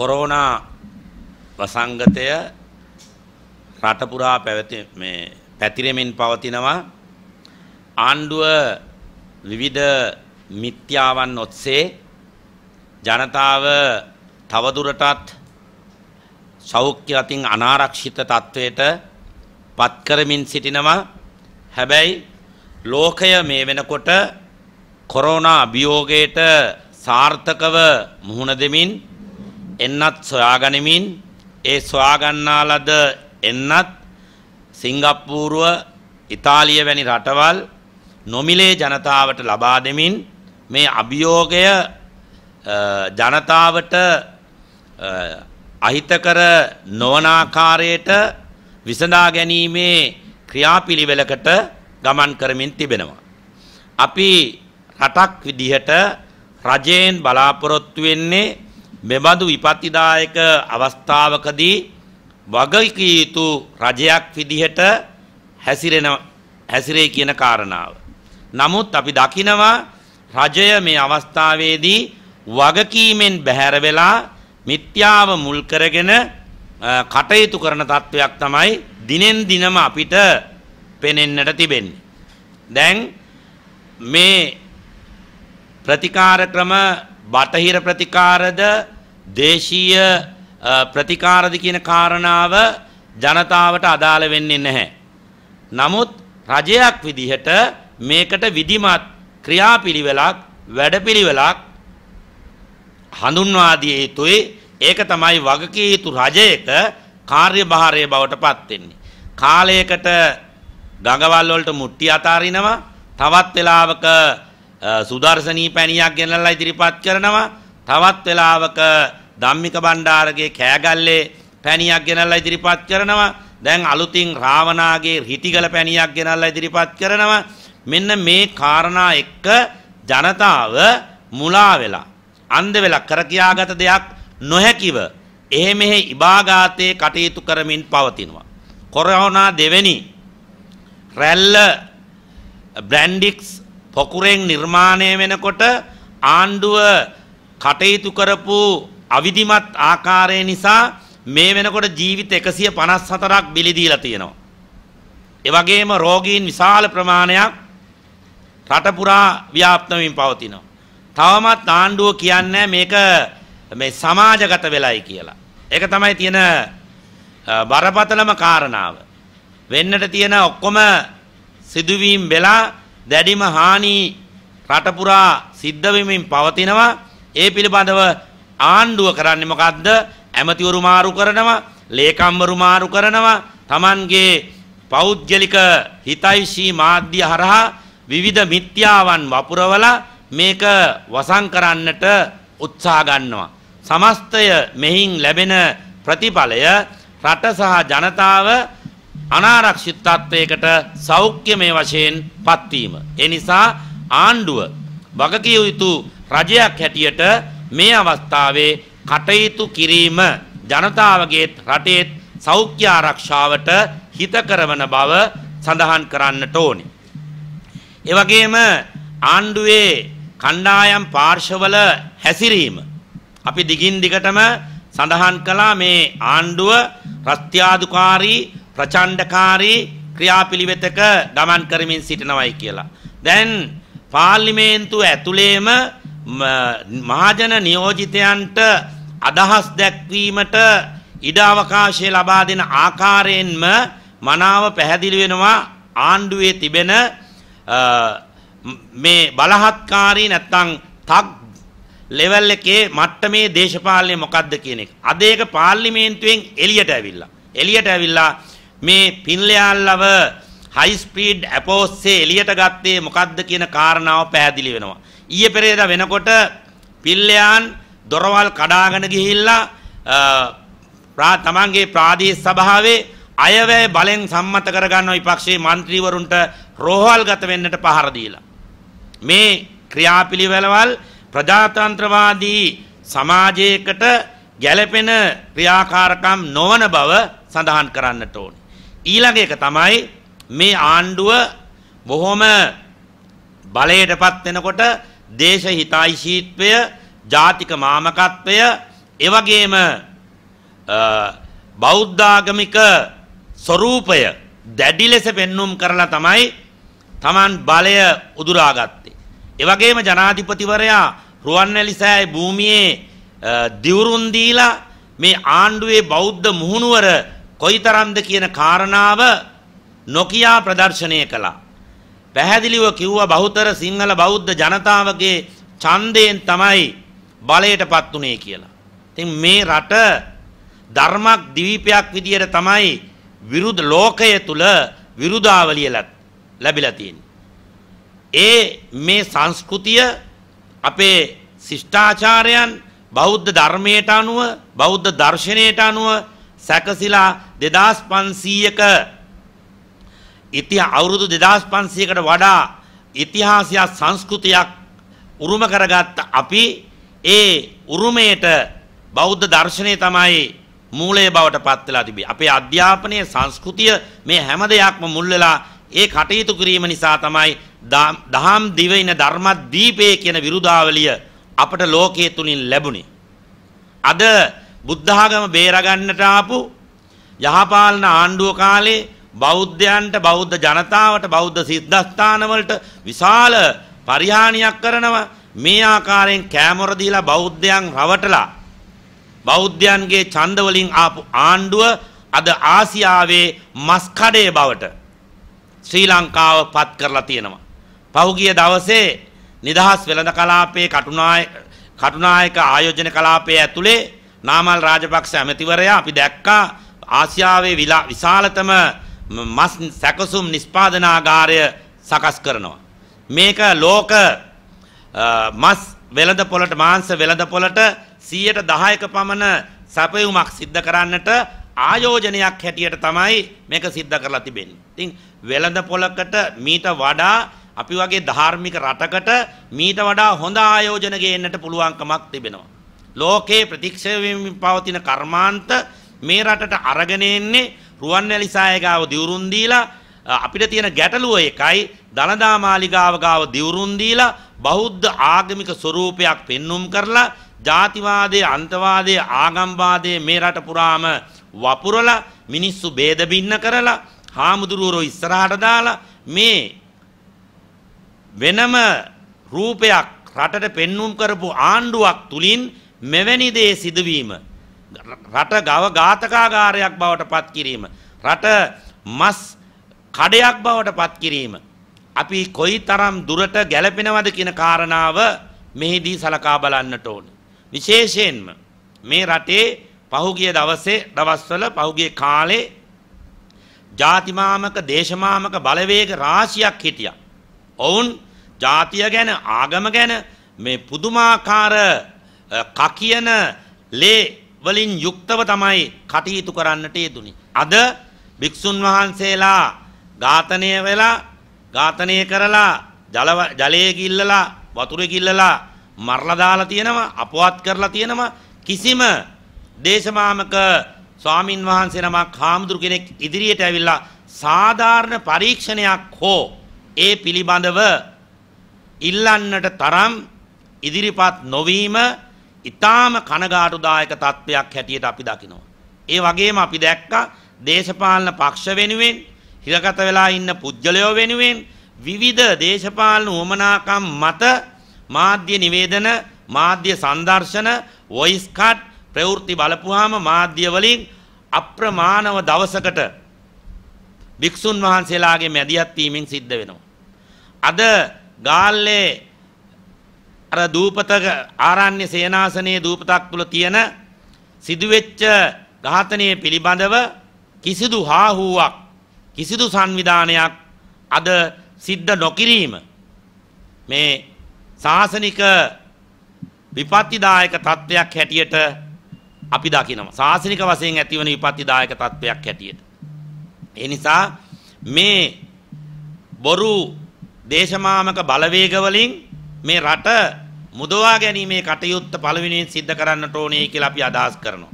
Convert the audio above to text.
Corona වසංගතය රට පුරා පැවති මේ පැතිරෙමින් පවතිනවා ආණ්ඩුව විවිධ මිත්‍යාවන් ඔස්සේ ජනතාව තවදුරටත් සෞඛ්‍ය අතින් අනාරක්ෂිත තත්වයට පත් කරමින් සිටිනවා හැබැයි ලෝකය මේ වෙනකොට කොරෝනා අභියෝගයට සාර්ථකව මුහුණ දෙමින් එන්නත් සොයාගනිමින් ඒ සොයාගන්නාලද එන්නත් සිංගප්පූරුව ඉතාලිය වැනි රටවල් නොමිලේ ජනතාවට ලබා දෙමින් මේ අභියෝගය ජනතාවට අහිතකර නොවනාකාරයට විසඳා ගැනීමේ ක්‍රියාපිළිවෙලකට ගමන් කරමින් තිබෙනවා. අපි රටක් විදිහට රජයෙන් බලාපොරොත්තු වෙන්නේ මෙබඳු විපත්තිදායක අවස්ථාවකදී වගකී යුතු රජයක් විදිහට හැසිරෙන හැසිරේ කියන කාරණාව. නමුත් අපි දකිනවා රජය මේ අවස්ථාවේදී වගකීමෙන් බැහැර වෙලා මිත්‍යාව මුල් කරගෙන කටයුතු කරන තත්වයක් තමයි දිනෙන් දිනම අපිට පෙනෙන්නට තිබෙන්නේ. දැන් මේ ප්‍රතිකාර ක්‍රම බටහිර ප්‍රතිකාරද දේශීය ප්‍රතිකාරද කියන කාරණාව ජනතාවට අදාළ වෙන්නේ නැහැ. නමුත් රජයක් විදිහට මේකට විධිමත් ක්‍රියාපිළිවෙලක් වැඩපිළිවෙලක් හඳුන්වා දිය යුතුයි. ඒක තමයි වගකී යුතු රජයක කාර්යභාරය බවට පත් වෙන්නේ. කාලයකට ගඟවල් වලට මුට්ටි අතාරිනවා තවත් වෙලාවක සුදර්ශනී පැණියක් ගෙනල්ලා ඉදිරිපත් කරනවා. තවත් වෙලාවක ධම්මික බණ්ඩාරගේ කෑගල්ලේ පැණියක් ගෙනල්ලා ඉදිරිපත් කරනවා. දැන් අලුතින් රාවණාගේ හිටිගල පැණියක් ගෙනල්ලා ඉදිරිපත් කරනවා. මෙන්න මේ කාරණා එක්ක ජනතාව මුලා වෙලා අන්ධ වෙලා කර කියාගත දෙයක් නොහැකිව එහෙ මෙහෙ ඉබාගාතේ කටයුතු කරමින් පවතිනවා. කොරෝනා දෙවෙනි රැල්ල බ්‍රැන්ඩික්ස් පොකුරෙන් නිර්මාණය වෙනකොට ආණ්ඩුව කටයුතු කරපු අවිධිමත් ආකාරය නිසා මේ වෙනකොට ජීවිත 154ක් බිලි දීලා තියෙනවා. ඒ වගේම රෝගීන් විශාල ප්‍රමාණයක් රට පුරා ව්‍යාප්ත වෙමින් පවතිනවා. තවමත් ආණ්ඩුව කියන්නේ මේක මේ සමාජගත වෙලයි කියලා. ඒක තමයි තියෙන බරපතලම කාරණාව. වෙන්නට තියෙන ඔක්කොම සිදුවීම් වෙලා දැඩිම හානි රට පුරා සිද්ධ වෙමින් පවතිනවා. ඒ පිළිබඳව ආණ්ඩුව කරන්නේ මොකද්ද? ඇමතිවරු මාරු කරනවා, ලේකම්වරු මාරු කරනවා, Tamanගේ පෞද්ගලික හිතයිෂී මාධ්‍ය හරහා විවිධ මිත්‍යාවන් වපුරවලා මේක වසන් කරන්නට උත්සාහ ගන්නවා. සමස්තය මෙහින් ලැබෙන ප්‍රතිඵලය රට සහ ජනතාව අනාරක්ෂිත තත්වයකට සෞඛ්‍යමය වශයෙන් පත්වීම. ඒ නිසා ආණ්ඩුව වගකිය යුතු රජයක් හැටියට මේ අවස්ථාවේ කටයුතු කිරීම ජනතාවගේත් රටේත් සෞඛ්‍ය ආරක්ෂාවට හිත කරවන බව සඳහන් කරන්නට ඕනි. ඒ වගේම ආණ්ඩුවේ කණ්ඩායම් පාර්ශවල හැසිරීම අපි දිගින් දිගටම සඳහන් කළා මේ ආණ්ඩුව රත්යාදුකාරී ප්‍රචණ්ඩකාරී ක්‍රියාපිළිවෙතක ගමන් කරමින් සිටිනවයි කියලා. දැන් පාර්ලිමේන්තුව ඇතුළේම මහජන නියෝජිතයන්ට අදහස් දැක්වීමට ඉඩ අවකාශය ලබා දෙන ආකාරයෙන්ම මනාව පැහැදිලි වෙනවා ආණ්ඩුවේ තිබෙන මේ බලහත්කාරී නැත්තම් තක් ලෙවල් එකේ මට්ටමේ දේශපාලනය මොකක්ද කියන එක. අද ඒක පාර්ලිමේන්තුවෙන් එළියට ඇවිල්ලා. එළියට ඇවිල්ලා මේ පින්ලයාල්ලව high speed අපෝස්සේ එලියට ගත්තේ මොකද්ද කියන කාරණාව පැහැදිලි වෙනවා. ඊයේ පෙරේදා වෙනකොට පින්ලයාන් දොරවල් කඩාගෙන ගිහිල්ලා තමන්ගේ ප්‍රාදේශ සභාවේ අයවැය බලෙන් සම්මත කරගන්න විපක්ෂයේ മന്ത്രിවරුන්ට රෝහල්ගත වෙන්නට පහර දීලා මේ ක්‍රියාපිළිවෙළවල් ප්‍රජාතන්ත්‍රවාදී සමාජයකට ගැළපෙන ක්‍රියාකාරකම් නොවන බව සඳහන් කරන්නට ඕන. ඊළඟ එක තමයි මේ ආණ්ඩුව බොහොම බලයටපත් වෙනකොට දේශ හිතයිශීත්වය ජාතික මාමකත්වය එවැගේම බෞද්ධාගමික ස්වરૂපය දැඩි ලෙස පෙන්눔 කරලා තමයි Taman බලය උදුරාගත්තේ. ඒ වගේම ජනාධිපතිවරයා රුවන්වැලි සෑය භූමියේ දිවුරුන් දීලා මේ ආණ්ඩුවේ බෞද්ධ මුහුණුවර කොයිතරම්ද කියන කාරණාව නොකියා ප්‍රදර්ශනය කළා. පැහැදිලිව කිව්වා බහුතර සිංහල බෞද්ධ ජනතාවගේ ඡන්දයෙන් තමයි බලයටපත් උනේ කියලා. ඉතින් මේ රට ධර්මක් දිවීපයක් විදියට තමයි විරුද්ධ ලෝකය තුල විරුදාවලිය ලැබිලා තියෙන්නේ. ඒ මේ සංස්කෘතිය අපේ ශිෂ්ටාචාරයන් බෞද්ධ ධර්මයට අනුව බෞද්ධ දර්ශනයට අනුව සැකසිලා 2500ක ඉතිහ අවුරුදු 2500කට වඩා ඉතිහාසයක් සංස්කෘතියක් උරුම කරගත්ත අපි ඒ උරුමයට බෞද්ධ දර්ශනය තමයි මූලය බවට පත් වෙලා තිබේ. අපේ අධ්‍යාපනයේ සංස්කෘතිය මේ හැම දෙයක්ම මුල් වෙලා ඒ කටයුතු කිරීම නිසා තමයි දහම් දිවයින ධර්මදීපේ කියන විරුදාවලිය අපට ලෝකයේ තුලින් ලැබුණේ. අද බුද්ධාගම බේරගන්නට ආපු යහපාලන ආණ්ඩුව කාලේ බෞද්ධයන්ට බෞද්ධ ජනතාවට බෞද්ධ සිද්ධස්ථානවලට විශාල පරිහානියක් කරනවා මේ ආකාරයෙන් කෑමොර දීලා බෞද්ධයන් රවටලා බෞද්ධයන්ගේ ඡන්ද වලින් ආපු ආණ්ඩුව අද ආසියාවේ මස් කඩේ බවට ශ්‍රී ලංකාව පත් කරලා තියෙනවා. පහුගිය දවසේ නිදහස් වෙළඳ කලාපයේ කටුනායක ආයෝජන කලාපයේ ඇතුලේ නාමල් රාජපක්ෂ ඇමතිවරයා අපි දැක්කා ආසියාවේ විශාලතම මස් සැකසුම් නිෂ්පාදනාගාරය සකස් කරනවා. මේක ලෝක මස් වෙළඳ පොළට මාංශ වෙළඳ පොළට 110ක පමණ සැපයුමක් සිද්ධ කරන්නට ආයෝජනයක් හැටියට තමයි මේක සිද්ධ කරලා තිබෙන්නේ. ඉතින් වෙළඳ පොළකට මීට වඩා අපි වගේ ධාර්මික රටකට මීට වඩා හොඳ ආයෝජන ගේන්නට පුළුවන්කමක් තිබෙනවා. ලෝකේ ප්‍රතික්ෂේපයෙන් පවතින කර්මාන්ත මේ රටට අරගෙන එන්නේ රුවන්වැලි සායගාව දිවුරුන් දීලා අපිට තියෙන ගැටලුව එකයි දනදා මාලිගාව ගාව දිවුරුන් දීලා බෞද්ධ ආගමික ස්වරූපයක් පෙන්눔 කරලා ජාතිවාදයේ අන්තවාදයේ ආගම්වාදයේ මේ රට පුරාම වපුරලා මිනිස්සු ભેද බින්න කරලා හාමුදුරුවෝ ඉස්සරහට දාලා මේ වෙනම රූපයක් රටට පෙන්눔 කරපු ආණ්ඩුවක් තුලින් මෙවැනි දේ සිදුවීම රට ගව ඝාතකාගාරයක් බවට පත් කිරීම රට මස් කඩයක් බවට පත් කිරීම අපි කොයිතරම් දුරට ගැලපෙනවද කියන කාරණාව මෙහිදී සලකා බලන්නට ඕන විශේෂයෙන්ම මේ රටේ පහුගිය දවසේ දවස්වල පහුගිය කාලේ ජාතිමාමක දේශමාමක බලවේග රාශියක් හිටියා ඔවුන් ජාතිය ගැන ආගම ගැන මේ පුදුමාකාර කකියන ලේ වලින් යුක්තව තමයි කටයුතු කරන්නට යෙදුනි. අද භික්ෂුන් වහන්සේලා ඝාතනය වෙලා ඝාතනය කරලා ජල ජලයේ ගිල්ලලා වතුරේ ගිල්ලලා මරලා දාලා තියෙනවා අපවත් කරලා තියෙනවා කිසිම දේශමාමක ස්වාමින් වහන්සේ නමක් හාමුදුරු කෙනෙක් ඉදිරියට ඇවිල්ලා සාධාරණ පරීක්ෂණයක් හෝ ඒ පිළිබඳව ඉල්ලන්නට තරම් ඉදිරිපත් නොවීම ඉතාම කනගාටුදායක තත්ත්වයක් හැටියට අපි දකිනවා. ඒ වගේම අපි දැක්කා දේශපාලන පක්ෂ වෙනුවෙන් හිරගත වෙලා ඉන්න පුද්ගලයෝ වෙනුවෙන් විවිධ දේශපාලන උමනාකම් මත මාධ්‍ය නිවේදන මාධ්‍ය සංදර්ශන වොයිස් කට් ප්‍රවෘත්ති බලපුවාම මාධ්‍ය වලින් අප්‍රමාණව දවසකට භික්ෂුන් වහන්සේලාගේ මැදිහත් වීමෙන් සිද්ධ වෙනවා. අද ගාල්ලේ අර දූපත ආරාණ්‍ය සේනාසනයේ දූපතක් තුල තියෙන සිදුවෙච්ච ඝාතනයේ පිළිබඳව කිසිදු හාහුවක් කිසිදු සංවිධානයක් අද සිද්ධ නොකිරීම මේ සාසනික විපත්තිදායක තත්ත්වයක් හැටියට අපි දකිනවා සාසනික වශයෙන් ඇතිවන විපත්තිදායක තත්ත්වයක් හැටියට ඒ නිසා මේ බොරු දේශමාමක බලවේග වලින් මේ රට මුදවා ගැනීමේ කටයුත්ත පළවෙනියෙන් සිද්ධ කරන්නට ඕනේ කියලා අපි අදහස් කරනවා.